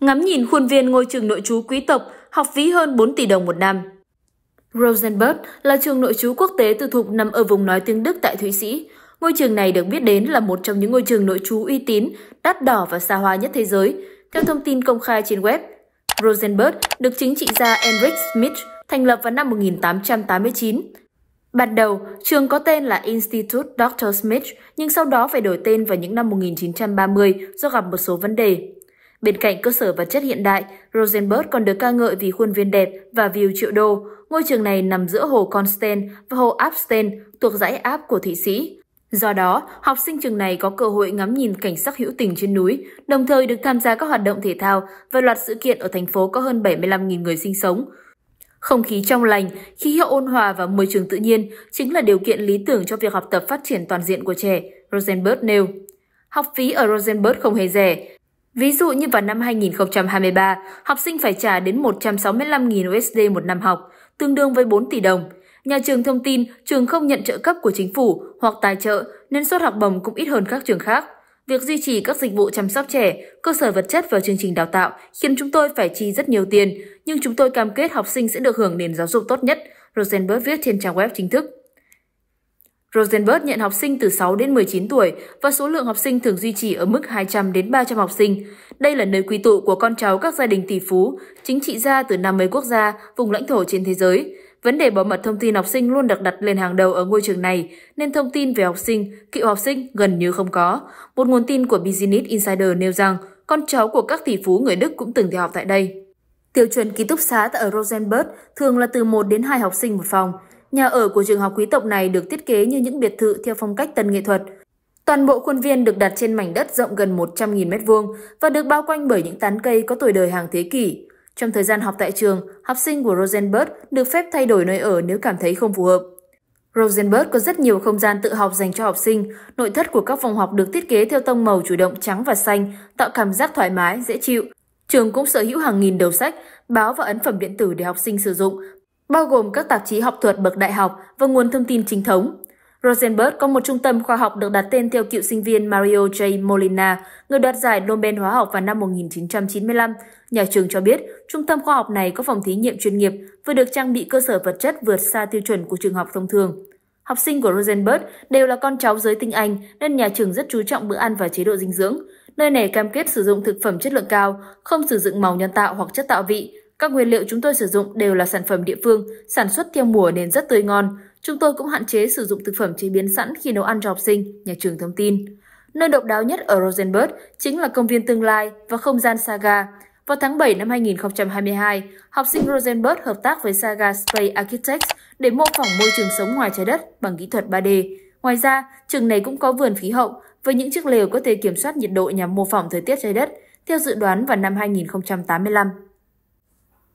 ngắm nhìn khuôn viên ngôi trường nội trú quý tộc, học phí hơn 4 tỷ đồng một năm. Rosenberg là trường nội trú quốc tế tư thục nằm ở vùng nói tiếng Đức tại Thụy Sĩ. Ngôi trường này được biết đến là một trong những ngôi trường nội trú uy tín, đắt đỏ và xa hoa nhất thế giới, theo thông tin công khai trên web. Rosenberg được chính trị gia Enrich Smith thành lập vào năm 1889. Ban đầu, trường có tên là Institute Dr. Smith, nhưng sau đó phải đổi tên vào những năm 1930 do gặp một số vấn đề. Bên cạnh cơ sở vật chất hiện đại, Rosenberg còn được ca ngợi vì khuôn viên đẹp và view triệu đô. Ngôi trường này nằm giữa hồ Consten và hồ Absten thuộc dãy Alp của Thụy Sĩ. Do đó, học sinh trường này có cơ hội ngắm nhìn cảnh sắc hữu tình trên núi, đồng thời được tham gia các hoạt động thể thao và loạt sự kiện ở thành phố có hơn 75.000 người sinh sống. Không khí trong lành, khí hậu ôn hòa và môi trường tự nhiên chính là điều kiện lý tưởng cho việc học tập phát triển toàn diện của trẻ, Rosenberg nêu. Học phí ở Rosenberg không hề rẻ, Ví dụ như vào năm 2023, học sinh phải trả đến 165.000 USD một năm học, tương đương với 4 tỷ đồng. Nhà trường thông tin trường không nhận trợ cấp của chính phủ hoặc tài trợ nên suất học bổng cũng ít hơn các trường khác. Việc duy trì các dịch vụ chăm sóc trẻ, cơ sở vật chất và chương trình đào tạo khiến chúng tôi phải chi rất nhiều tiền, nhưng chúng tôi cam kết học sinh sẽ được hưởng nền giáo dục tốt nhất, Rosenberg viết trên trang web chính thức. Rosenberg nhận học sinh từ 6 đến 19 tuổi và số lượng học sinh thường duy trì ở mức 200 đến 300 học sinh. Đây là nơi quy tụ của con cháu các gia đình tỷ phú, chính trị gia từ 50 quốc gia, vùng lãnh thổ trên thế giới. Vấn đề bảo mật thông tin học sinh luôn được đặt lên hàng đầu ở ngôi trường này, nên thông tin về học sinh, cựu học sinh gần như không có. Một nguồn tin của Business Insider nêu rằng con cháu của các tỷ phú người Đức cũng từng theo học tại đây. Tiêu chuẩn ký túc xá tại ở Rosenberg thường là từ 1 đến 2 học sinh một phòng. Nhà ở của trường học quý tộc này được thiết kế như những biệt thự theo phong cách tân nghệ thuật. Toàn bộ khuôn viên được đặt trên mảnh đất rộng gần 100.000 m2 và được bao quanh bởi những tán cây có tuổi đời hàng thế kỷ. Trong thời gian học tại trường, học sinh của Rosenberg được phép thay đổi nơi ở nếu cảm thấy không phù hợp. Rosenberg có rất nhiều không gian tự học dành cho học sinh. Nội thất của các phòng học được thiết kế theo tông màu chủ động trắng và xanh, tạo cảm giác thoải mái, dễ chịu. Trường cũng sở hữu hàng nghìn đầu sách, báo và ấn phẩm điện tử để học sinh sử dụng bao gồm các tạp chí học thuật bậc đại học và nguồn thông tin chính thống. Rosenberg có một trung tâm khoa học được đặt tên theo cựu sinh viên Mario J. Molina, người đoạt giải Nobel hóa học vào năm 1995. Nhà trường cho biết, trung tâm khoa học này có phòng thí nghiệm chuyên nghiệp vừa được trang bị cơ sở vật chất vượt xa tiêu chuẩn của trường học thông thường. Học sinh của Rosenberg đều là con cháu giới tinh Anh nên nhà trường rất chú trọng bữa ăn và chế độ dinh dưỡng. Nơi này cam kết sử dụng thực phẩm chất lượng cao, không sử dụng màu nhân tạo hoặc chất tạo vị, các nguyên liệu chúng tôi sử dụng đều là sản phẩm địa phương, sản xuất theo mùa nên rất tươi ngon. Chúng tôi cũng hạn chế sử dụng thực phẩm chế biến sẵn khi nấu ăn cho học sinh, nhà trường thông tin. Nơi độc đáo nhất ở Rosenberg chính là công viên tương lai và không gian Saga. Vào tháng 7 năm 2022, học sinh Rosenberg hợp tác với Saga Space Architects để mô phỏng môi trường sống ngoài trái đất bằng kỹ thuật 3D. Ngoài ra, trường này cũng có vườn khí hậu với những chiếc lều có thể kiểm soát nhiệt độ nhằm mô phỏng thời tiết trái đất, theo dự đoán vào năm 2085.